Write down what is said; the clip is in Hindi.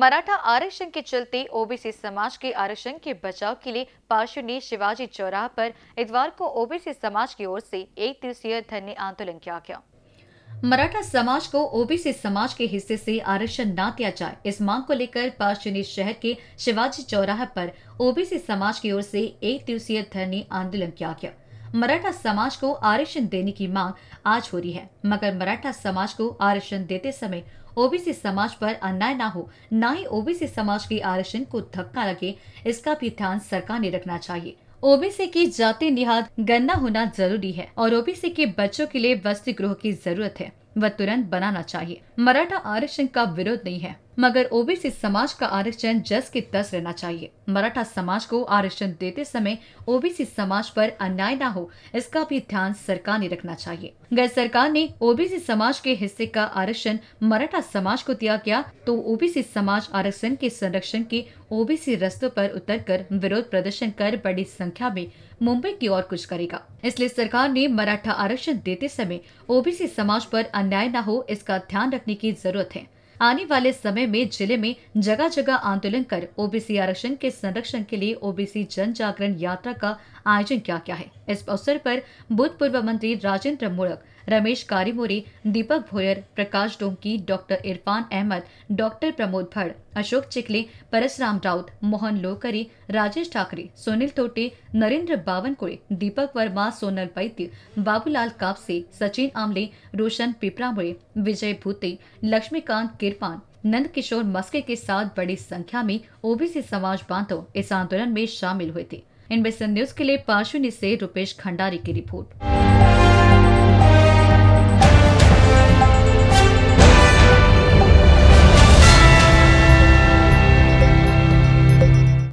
मराठा आरक्षण के चलते ओबीसी समाज के आरक्षण के बचाव के लिए पार्षद ने शिवाजी चौराह पर इतवार को ओबीसी समाज की ओर से एक दिवसीय धरने आंदोलन किया गया मराठा समाज को ओबीसी समाज के हिस्से से आरक्षण न दिया जाए इस मांग को लेकर पार्षद शहर के शिवाजी चौराह पर ओबीसी समाज की ओर से एक दिवसीय धरने आंदोलन किया गया मराठा समाज को आरक्षण देने की मांग आज हो रही है मगर मराठा समाज को आरक्षण देते समय ओबीसी समाज पर अन्याय ना हो न ही ओबीसी समाज के आरक्षण को धक्का लगे इसका भी ध्यान सरकार ने रखना चाहिए ओबीसी की जाति निहाद गन्ना होना जरूरी है और ओबीसी के बच्चों के लिए वस्ती गृह की जरूरत है वह तुरंत बनाना चाहिए मराठा आरक्षण का विरोध नहीं है मगर ओबीसी समाज का आरक्षण जस के तस रहना चाहिए मराठा समाज को आरक्षण देते समय ओबीसी समाज पर अन्याय ना हो इसका भी ध्यान सरकार ने रखना चाहिए अगर सरकार ने ओबीसी समाज के हिस्से का आरक्षण मराठा समाज को दिया गया तो ओबीसी समाज आरक्षण के संरक्षण के ओबीसी रस्तों पर उतरकर विरोध प्रदर्शन कर बड़ी संख्या में मुंबई की ओर कुछ करेगा इसलिए सरकार ने मराठा आरक्षण देते समय ओबीसी समाज पर अन्याय न हो इसका ध्यान रखने की जरूरत है आने वाले समय में जिले में जगह जगह आंदोलन कर ओबीसी आरक्षण के संरक्षण के लिए ओबीसी जन जागरण यात्रा का आयोजन किया गया है इस अवसर पर भूतपूर्व मंत्री राजेंद्र मूणक रमेश कारीमोरे दीपक भोयर प्रकाश डोंकी डॉक्टर इरफान अहमद डॉक्टर प्रमोद भड़ अशोक चिखले परसराम राउत मोहन लोकरे राजेश ठाकरे सुनील तोटे नरेंद्र बावनकुड़े दीपक वर्मा सोनल वैद्य बाबूलाल कापसे सचिन आमले रोशन पिपरामुड़े विजय भूते लक्ष्मीकांत किरपान नंद किशोर मस्के के साथ बड़ी संख्या में ओबीसी समाज बांधव इस आंदोलन में शामिल हुए थे इनमें न्यूज के लिए पार्श्वनी से रुपेश खंडारी की रिपोर्ट